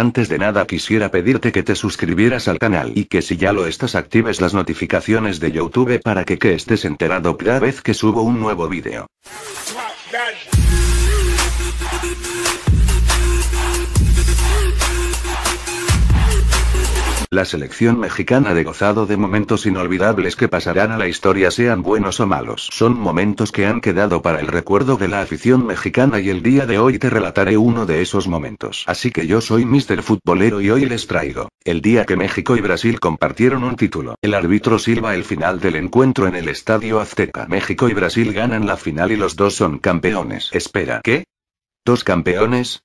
Antes de nada quisiera pedirte que te suscribieras al canal y que si ya lo estás actives las notificaciones de YouTube para que, que estés enterado cada vez que subo un nuevo vídeo. La selección mexicana de gozado de momentos inolvidables que pasarán a la historia sean buenos o malos. Son momentos que han quedado para el recuerdo de la afición mexicana y el día de hoy te relataré uno de esos momentos. Así que yo soy Mr. Futbolero y hoy les traigo. El día que México y Brasil compartieron un título. El árbitro silba el final del encuentro en el Estadio Azteca. México y Brasil ganan la final y los dos son campeones. Espera, ¿qué? ¿Dos campeones?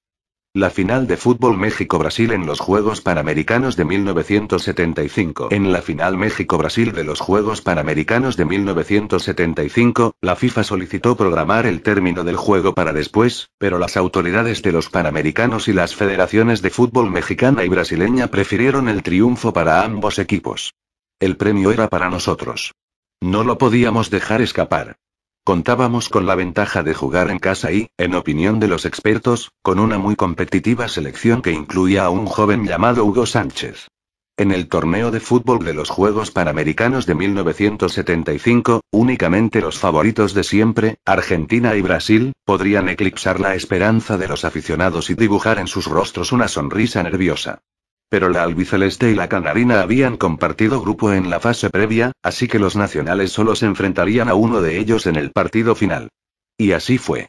La final de fútbol México-Brasil en los Juegos Panamericanos de 1975. En la final México-Brasil de los Juegos Panamericanos de 1975, la FIFA solicitó programar el término del juego para después, pero las autoridades de los Panamericanos y las federaciones de fútbol mexicana y brasileña prefirieron el triunfo para ambos equipos. El premio era para nosotros. No lo podíamos dejar escapar. Contábamos con la ventaja de jugar en casa y, en opinión de los expertos, con una muy competitiva selección que incluía a un joven llamado Hugo Sánchez. En el torneo de fútbol de los Juegos Panamericanos de 1975, únicamente los favoritos de siempre, Argentina y Brasil, podrían eclipsar la esperanza de los aficionados y dibujar en sus rostros una sonrisa nerviosa pero la albiceleste y la canarina habían compartido grupo en la fase previa, así que los nacionales solo se enfrentarían a uno de ellos en el partido final. Y así fue.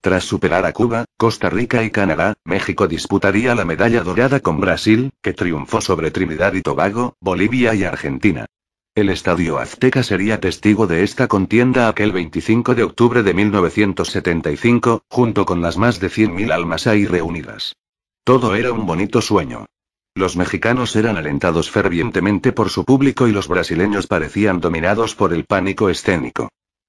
Tras superar a Cuba, Costa Rica y Canadá, México disputaría la medalla dorada con Brasil, que triunfó sobre Trinidad y Tobago, Bolivia y Argentina. El Estadio Azteca sería testigo de esta contienda aquel 25 de octubre de 1975, junto con las más de 100.000 almas ahí reunidas. Todo era un bonito sueño. Los mexicanos eran alentados fervientemente por su público y los brasileños parecían dominados por el pánico escénico.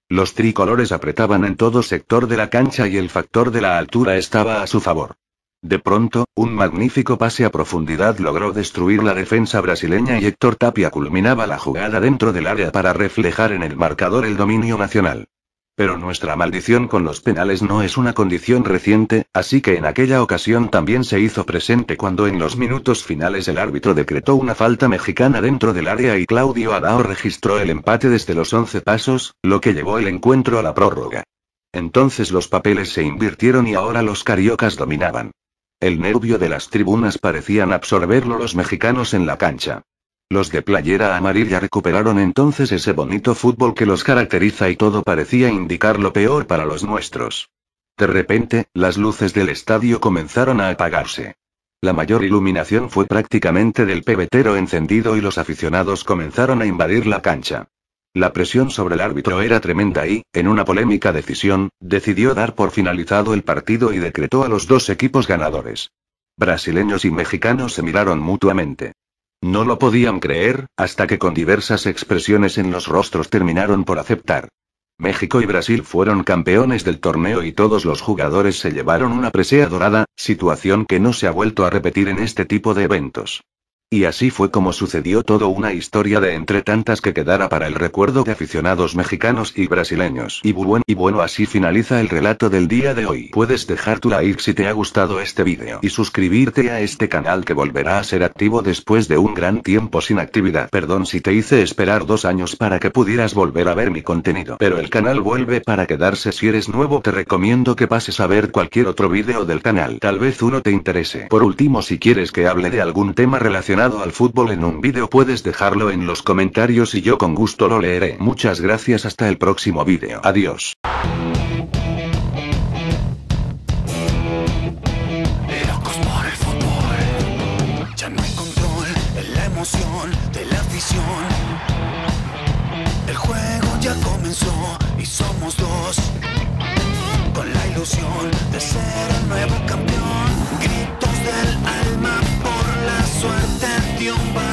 Los tricolores apretaban en todo sector de la cancha y el factor de la altura estaba a su favor. De pronto, un magnífico pase a profundidad logró destruir la defensa brasileña y Héctor Tapia culminaba la jugada dentro del área para reflejar en el marcador el dominio nacional. Pero nuestra maldición con los penales no es una condición reciente, así que en aquella ocasión también se hizo presente cuando en los minutos finales el árbitro decretó una falta mexicana dentro del área y Claudio Adao registró el empate desde los 11 pasos, lo que llevó el encuentro a la prórroga. Entonces los papeles se invirtieron y ahora los cariocas dominaban. El nervio de las tribunas parecían absorberlo los mexicanos en la cancha. Los de playera amarilla recuperaron entonces ese bonito fútbol que los caracteriza y todo parecía indicar lo peor para los nuestros. De repente, las luces del estadio comenzaron a apagarse. La mayor iluminación fue prácticamente del pebetero encendido y los aficionados comenzaron a invadir la cancha. La presión sobre el árbitro era tremenda y, en una polémica decisión, decidió dar por finalizado el partido y decretó a los dos equipos ganadores. Brasileños y mexicanos se miraron mutuamente. No lo podían creer, hasta que con diversas expresiones en los rostros terminaron por aceptar. México y Brasil fueron campeones del torneo y todos los jugadores se llevaron una presea dorada, situación que no se ha vuelto a repetir en este tipo de eventos. Y así fue como sucedió todo una historia de entre tantas que quedara para el recuerdo de aficionados mexicanos y brasileños. Y bueno, y bueno así finaliza el relato del día de hoy. Puedes dejar tu like si te ha gustado este vídeo y suscribirte a este canal que volverá a ser activo después de un gran tiempo sin actividad. Perdón si te hice esperar dos años para que pudieras volver a ver mi contenido. Pero el canal vuelve para quedarse si eres nuevo te recomiendo que pases a ver cualquier otro vídeo del canal. Tal vez uno te interese. Por último si quieres que hable de algún tema relacionado al fútbol en un vídeo puedes dejarlo en los comentarios y yo con gusto lo leeré. Muchas gracias hasta el próximo vídeo. Adiós. y somos dos. de um bar.